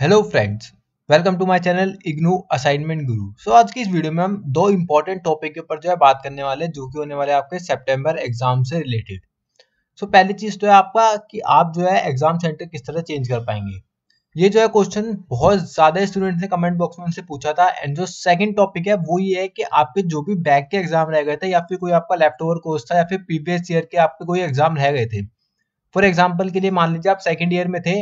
hello friends welcome to my channel IGNOU assignment Guru so आज की इस वीडियो में हम दो इम्पोर्टेंट टॉपिक के ऊपर जो है बात करने वाले हैं जो कि होने वाले हैं आपके सितंबर एग्जाम से रिलेटेड सो so, पहली चीज़ तो है आपका कि आप जो है एग्जाम सेंटर किस तरह चेंज कर पाएंगे ये जो है क्वेश्चन बहुत ज़्यादा स्टूडेंट ने कमेंट बॉक्स में उनसे पूछा था एंड जो सेकेंड टॉपिक है वो ये है कि आपके जो भी बैक के एग्जाम रह गए थे या फिर कोई आपका लेफ्ट ओवर कोर्स था या फिर प्रीवियस ईयर के आपके कोई एग्जाम रह गए थे फॉर एग्जाम्पल के लिए मान लीजिए आप सेकेंड ईयर में थे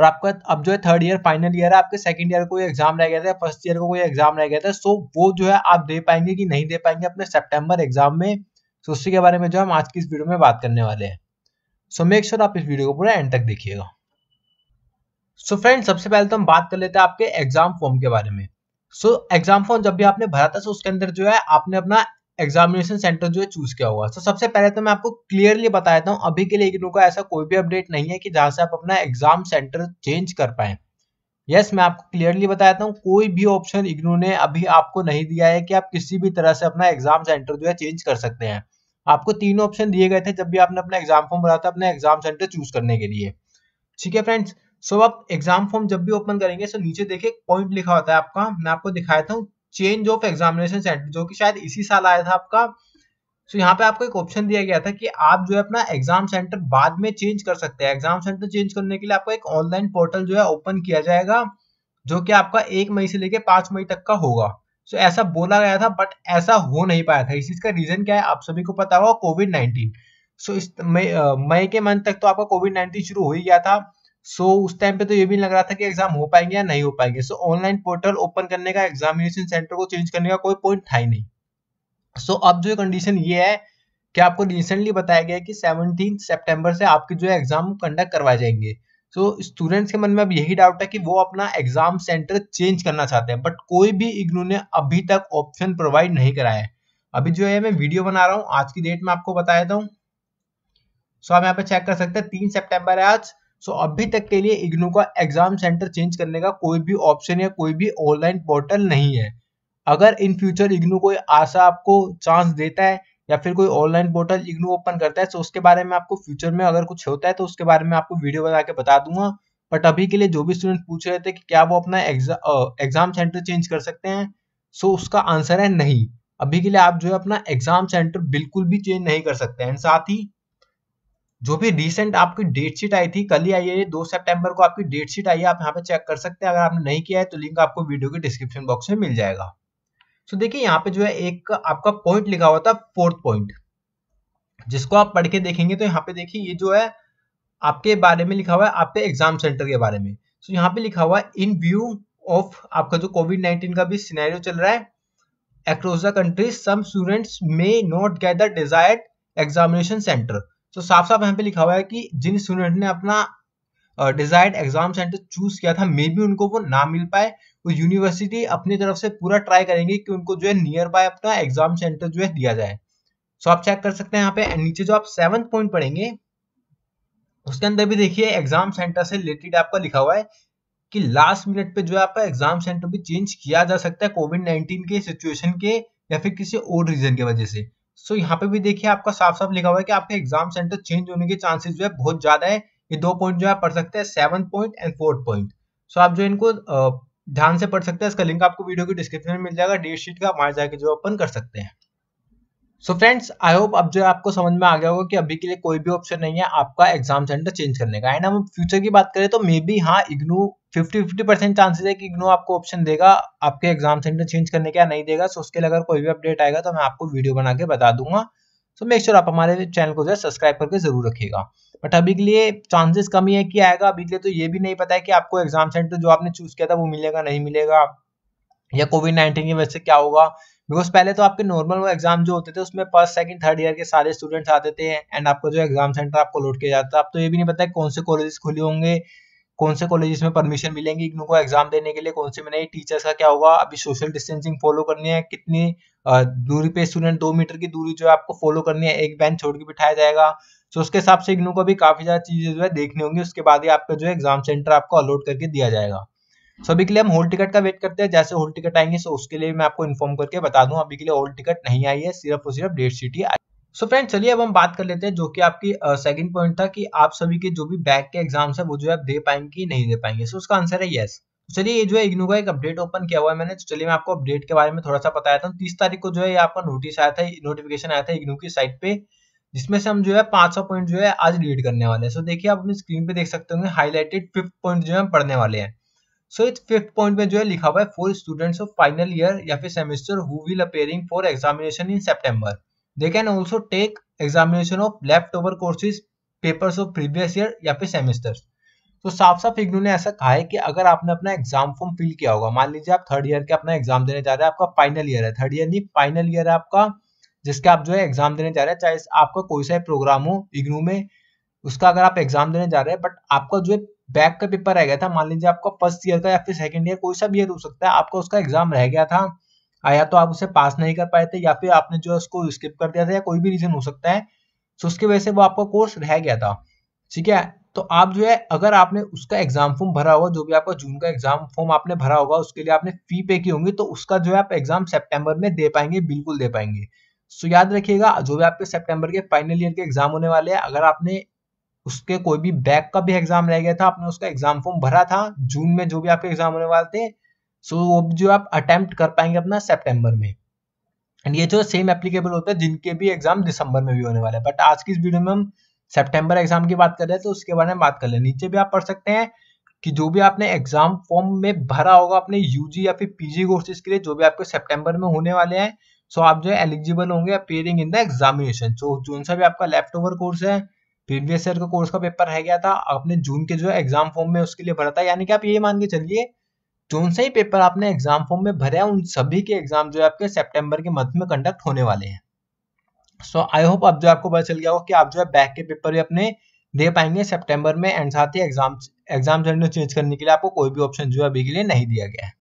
और आपका अब जो है थर्ड ईयर फाइनल ईयर है आपके सेकंड ईयर कोई एग्जाम रह गया था फर्स्ट ईयर को कोई एग्जाम रह गया था सो वो जो है आप दे पाएंगे कि नहीं दे पाएंगे अपने सेप्टेम्बर एग्जाम में सो उसी के बारे में जो हम आज की इस वीडियो में बात करने वाले हैं सो मेक श्योर आप इस वीडियो को पूरा एंड तक देखिएगा सो फ्रेंड सबसे पहले तो हम बात कर लेते हैं आपके एग्जाम फॉर्म के बारे में सो एग्जाम फॉर्म जब भी आपने भरा था सो उसके अंदर जो है आपने अपना एग्जामिनेशन सेंटर जो है चूज किया हुआ तो सबसे पहले तो मैं आपको क्लियरली बता देता हूँ अभी के लिए लोगों का ऐसा कोई भी अपडेट नहीं है कि जहां से आप अपना एग्जाम सेंटर चेंज कर पाए यस yes, मैं आपको क्लियरली बता देता हूँ कोई भी ऑप्शन इग्नू ने अभी आपको नहीं दिया है कि आप किसी भी तरह से अपना एग्जाम सेंटर जो है चेंज कर सकते हैं आपको तीन ऑप्शन दिए गए थे जब भी आपने अपना एग्जाम फॉर्म भरा था अपने एग्जाम सेंटर चूज करने के लिए ठीक है फ्रेंड्स सो आप एग्जाम फॉर्म जब भी ओपन करेंगे सो नीचे देखिए पॉइंट लिखा होता है आपका मैं आपको दिखाया था चेंज ऑफ एग्जामिनेशन सेंटर जो कि शायद इसी साल आया था आपका तो यहाँ पे आपको एक ऑप्शन दिया गया था कि आप जो है अपना एग्जाम सेंटर बाद में चेंज कर सकते हैं एग्जाम सेंटर चेंज करने के लिए आपको एक ऑनलाइन पोर्टल जो है ओपन किया जाएगा जो कि आपका एक मई से लेकर पांच मई तक का होगा सो ऐसा बोला गया था बट ऐसा हो नहीं पाया था इस चीज का रीजन क्या है आप सभी को पता होगा कोविड नाइन्टीन सो इस मई मई के मंथ तक तो आपका कोविड नाइन्टीन शुरू हो ही गया था सो so, उस टाइम पे तो ये भी लग रहा था कि एग्जाम हो पाएंगे या नहीं हो पाएंगे सो ऑनलाइन पोर्टल ओपन करने का एग्जामिनेशन सेंटर को चेंज करने का कोई पॉइंट था ही नहीं सो so, अब जो कंडीशन ये है कि आपको रिसेंटली बताया गया कि सेवनटीन सेप्टेम्बर से आपके जो एग्जाम कंडक्ट करवाए जाएंगे सो so, स्टूडेंट्स के मन में अब यही डाउट है कि वो अपना एग्जाम सेंटर चेंज करना चाहते हैं बट कोई भी इग्नू ने अभी तक ऑप्शन प्रोवाइड नहीं कराया है अभी जो है मैं वीडियो बना रहा हूँ आज की डेट में आपको बताया था सो so, आप यहाँ पे चेक कर सकते हैं तीन सेप्टेम्बर है आज सो अभी तक के लिए इग्नू का एग्जाम सेंटर चेंज करने का कोई भी ऑप्शन या कोई भी ऑनलाइन पोर्टल नहीं है अगर इन फ्यूचर इग्नू कोई आशा आपको चांस देता है या फिर कोई ऑनलाइन पोर्टल इग्नू ओपन करता है तो उसके बारे में आपको फ्यूचर में अगर कुछ होता है तो उसके बारे में आपको वीडियो बना के बता दूंगा बट अभी के लिए जो भी स्टूडेंट पूछ रहे थे कि क्या वो अपना एग्जाम सेंटर चेंज कर सकते हैं सो उसका आंसर है नहीं अभी के लिए आप जो है अपना एग्जाम सेंटर बिल्कुल भी चेंज नहीं कर सकते हैं साथ ही जो भी रिसेंट आपकी डेट शीट आई थी कल ही आई है दो सितंबर को आपकी डेट शीट आई है आप यहाँ पे चेक कर सकते हैं अगर आपने नहीं किया है तो लिंक आपको वीडियो के डिस्क्रिप्शन बॉक्स में मिल जाएगा तो देखिए यहाँ पे जो है एक आपका पॉइंट लिखा हुआ था फोर्थ पॉइंट जिसको आप पढ़ के देखेंगे तो यहाँ पे देखिए ये जो है आपके बारे में लिखा हुआ है आपके एग्जाम सेंटर के बारे में तो यहाँ पे लिखा हुआ है इन व्यू ऑफ आपका जो कोविड नाइन्टीन का भी सिनेरियो चल रहा है across the country some students may not get the desired examination तो साफ साफ यहाँ पे लिखा हुआ है कि जिन स्टूडेंट ने अपना डिजायर्ड एग्जाम सेंटर चूज किया था मे बी उनको वो ना मिल पाए तो यूनिवर्सिटी अपनी तरफ से पूरा ट्राई करेंगे कि उनको जो है नियर बाय अपना एग्जाम सेंटर जो है दिया जाए सो आप चेक कर सकते हैं यहाँ पे नीचे जो आप सेवंथ पॉइंट पढ़ेंगे उसके अंदर भी देखिए एग्जाम सेंटर से रिलेटेड आपका लिखा हुआ है कि लास्ट मिनट पे जो है आपका एग्जाम सेंटर भी चेंज किया जा सकता है कोविड नाइन्टीन के सिचुएशन के या फिर किसी और रीजन की वजह से सो यहाँ पे भी देखिए आपका साफ साफ लिखा हुआ है कि आपके एग्जाम सेंटर चेंज होने के चांसेस जो है बहुत ज्यादा है ये दो पॉइंट जो है पढ़ सकते हैं seven point and fourth point so आप जो इनको ध्यान से पढ़ सकते हैं इसका लिंक आपको वीडियो के डिस्क्रिप्शन में मिल जाएगा डेट शीट का वहां जाके जो ओपन कर सकते हैं सो फ्रेंड्स आई होप अब जो आपको समझ में आ गया होगा कि अभी के लिए कोई भी ऑप्शन नहीं है आपका एग्जाम सेंटर चेंज करने का एंड हम फ्यूचर की बात करें तो मे बी हाँ इग्नू 50-50 परसेंट चांसेस है कि इग्नो आपको ऑप्शन देगा आपके एग्जाम सेंटर चेंज करने का नहीं देगा सो उसके लिए अगर कोई भी अपडेट आएगा तो मैं आपको वीडियो बना के बता दूंगा सो मेक श्योर आप हमारे चैनल को जो है सब्सक्राइब करके जरूर रखिएगा बट अभी के लिए चांसेस कम ही है कि आएगा अभी के लिए तो ये भी नहीं पता है कि आपको एग्जाम सेंटर जो आपने चूज किया था वो मिलेगा नहीं मिलेगा या कोविड नाइन्टीन की वजह से क्या होगा बिकॉज पहले तो आपके नॉर्मल वो एग्जाम जो होते थे उसमें फर्स्ट सेकंड थर्ड ईयर के सारे स्टूडेंट्स आते थे एंड आपको जो एग्जाम सेंटर आपको लोड किया जाता था आप तो ये भी नहीं पता है कौन से कॉलेजेस खुले होंगे कौन से कॉलेजेस में परमिशन मिलेंगे इग्नू को एग्जाम देने के लिए कौन से में नहीं टीचर्स का क्या होगा अभी सोशल डिस्टेंसिंग फॉलो करनी है कितनी दूरी पे स्टूडेंट दो मीटर की दूरी जो है आपको फॉलो करनी है एक बैंक छोड़ के बिठाया जाएगा तो उसके हिसाब से इग्नू को भी काफी ज्यादा चीजें जो है देखनी होंगी उसके बाद ही आपका जो है एग्जाम सेंटर आपको अलॉट करके दिया जाएगा सभी के लिए हम होल टिकट का वेट करते हैं जैसे होल टिकट आएंगे सो उसके लिए मैं आपको इन्फॉर्म करके बता दूं अभी के लिए होल टिकट नहीं आई है सिर्फ और सिर्फ डेढ़ सीट ही आई सो फ्रेंड चलिए अब हम बात कर लेते हैं जो कि आपकी सेकंड पॉइंट था कि आप सभी के जो भी बैक के एग्जाम्स है वो जो है आप दे पाएंगे कि नहीं दे पाएंगे सो उसका आंसर है येस तो चलिए ये जो है इग्नू का एक अपडेट ओपन किया हुआ है मैंने तो चलिए मैं आपको अपडेट के बारे में थोड़ा सा बताया था तीस तारीख को जो है आपका नोटिस आया था नोटिफिकेशन आया था इग्नू की साइट पे जिसमें से हम जो है पांच सौ पॉइंट जो है आज रीड करने वाले हैं सो देखिए आप अपनी स्क्रीन पे देख सकते होंगे हाईलाइटेड फिफ्थ पॉइंट जो है हम पढ़ने वाले हैं सो इस फिफ्थ पॉइंट में जो है लिखा हुआ है for students of final year या फिर semester who will appearing for examination in September they can also take examination of left over courses papers of previous year या फिर सेमेस्टर तो साफ साफ इग्नू ने ऐसा कहा है कि अगर आपने अपना एग्जाम फॉर्म फिल किया होगा मान लीजिए आप थर्ड ईयर के अपना एग्जाम देने जा रहे हैं आपका फाइनल ईयर है थर्ड ईयर नहीं फाइनल ईयर है आपका जिसके आप जो है एग्जाम देने जा रहे हैं चाहे आपका कोई सा प्रोग्राम हो इग्नू में उसका अगर आप एग्जाम देने जा रहे हैं बट आपका जो है बैक का पेपर रह गया था मान लीजिए आपका फर्स्ट ईयर का या फिर सेकंड ईयर कोई सा भी ईयर हो सकता है आपका उसका एग्जाम रह गया था या तो आप उसे पास नहीं कर पाए थे या फिर आपने जो उसको स्किप कर दिया था या कोई भी रीजन हो सकता है तो उसके वजह से वो आपका कोर्स रह गया था ठीक है तो आप जो है अगर आपने उसका एग्जाम फॉर्म भरा होगा जो भी आपका जून का एग्जाम फॉर्म आपने भरा होगा उसके लिए आपने फी पे की होंगी तो उसका जो है आप एग्जाम सेप्टेम्बर में दे पाएंगे बिल्कुल दे पाएंगे सो याद रखिएगा जो भी आपके सेप्टेम्बर के फाइनल ईयर के एग्जाम होने वाले हैं अगर आपने उसके कोई भी बैक का भी एग्जाम रह गया था आपने उसका एग्जाम फॉर्म भरा था जून में जो भी आपके एग्जाम होने वाले थे सो वो जो आप अटेम्प्ट कर पाएंगे अपना सेप्टेम्बर में एंड ये जो सेम एप्लीकेबल होता है जिनके भी एग्जाम दिसंबर में भी होने वाले बट आज की इस वीडियो में हम सेप्टेम्बर एग्जाम की बात कर रहे हैं तो उसके बारे में बात कर ले नीचे भी आप पढ़ सकते हैं कि जो भी आपने एग्जाम फॉर्म में भरा होगा अपने यूजी या फिर पीजी कोर्सेज के लिए जो भी आपके सेप्टेम्बर में होने वाले हैं सो आप जो है एलिजिबल होंगे appearing in the examination so जो सा भी आपका लेफ्ट ओवर कोर्स है प्रीवियस ईयर का कोर्स का पेपर रह गया था आपने जून के जो है एग्जाम फॉर्म में उसके लिए भरा था यानी कि आप ये मान के चलिए जो से ही पेपर आपने एग्जाम फॉर्म में भरे उन सभी के एग्जाम जो है आपके सेप्टेम्बर के मंथ में कंडक्ट होने वाले हैं सो आई होप अब जो आपको पता चल गया हो कि आप जो है बैक के पेपर भी अपने दे पाएंगे सेप्टेम्बर में एंड साथ ही एग्जाम एग्जाम चेंज करने के लिए आपको कोई भी ऑप्शन जो है अभी के लिए नहीं दिया गया है